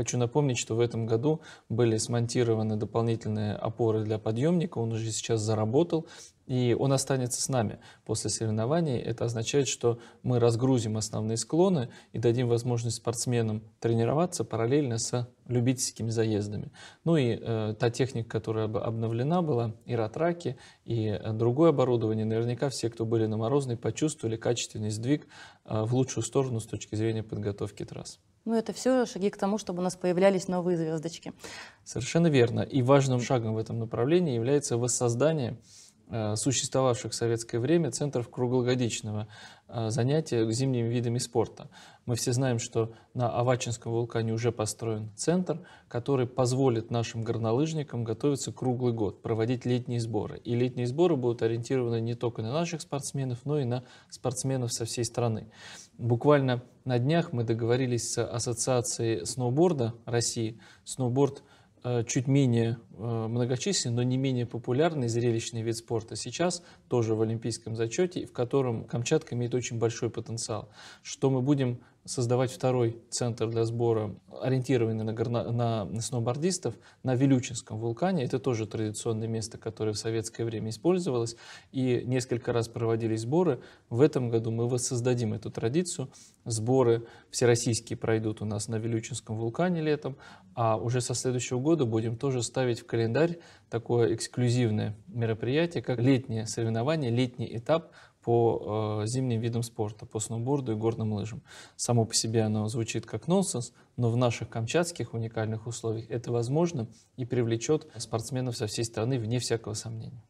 Хочу напомнить, что в этом году были смонтированы дополнительные опоры для подъемника, он уже сейчас заработал, и он останется с нами после соревнований. Это означает, что мы разгрузим основные склоны и дадим возможность спортсменам тренироваться параллельно с любительскими заездами. Ну и э, та техника, которая обновлена была, и ратраки, и э, другое оборудование, наверняка все, кто были на Морозной, почувствовали качественный сдвиг э, в лучшую сторону с точки зрения подготовки трасс. Ну, это все шаги к тому, чтобы у нас появлялись новые звездочки. Совершенно верно. И важным шагом в этом направлении является воссоздание Э, существовавших в советское время центров круглогодичного э, занятия зимними видами спорта. Мы все знаем, что на Авачинском вулкане уже построен центр, который позволит нашим горнолыжникам готовиться круглый год, проводить летние сборы. И летние сборы будут ориентированы не только на наших спортсменов, но и на спортсменов со всей страны. Буквально на днях мы договорились с Ассоциацией сноуборда России. Сноуборд э, чуть менее Э, многочисленный, но не менее популярный зрелищный вид спорта сейчас тоже в олимпийском зачете, в котором Камчатка имеет очень большой потенциал. Что мы будем создавать второй центр для сбора, ориентированный на, горно... на сноубордистов, на Вилючинском вулкане. Это тоже традиционное место, которое в советское время использовалось. И несколько раз проводились сборы. В этом году мы воссоздадим эту традицию. Сборы всероссийские пройдут у нас на Вилючинском вулкане летом, а уже со следующего года будем тоже ставить в календарь такое эксклюзивное мероприятие, как летнее соревнование, летний этап по э, зимним видам спорта, по сноуборду и горным лыжам. Само по себе оно звучит как нонсенс, но в наших камчатских уникальных условиях это возможно и привлечет спортсменов со всей страны, вне всякого сомнения.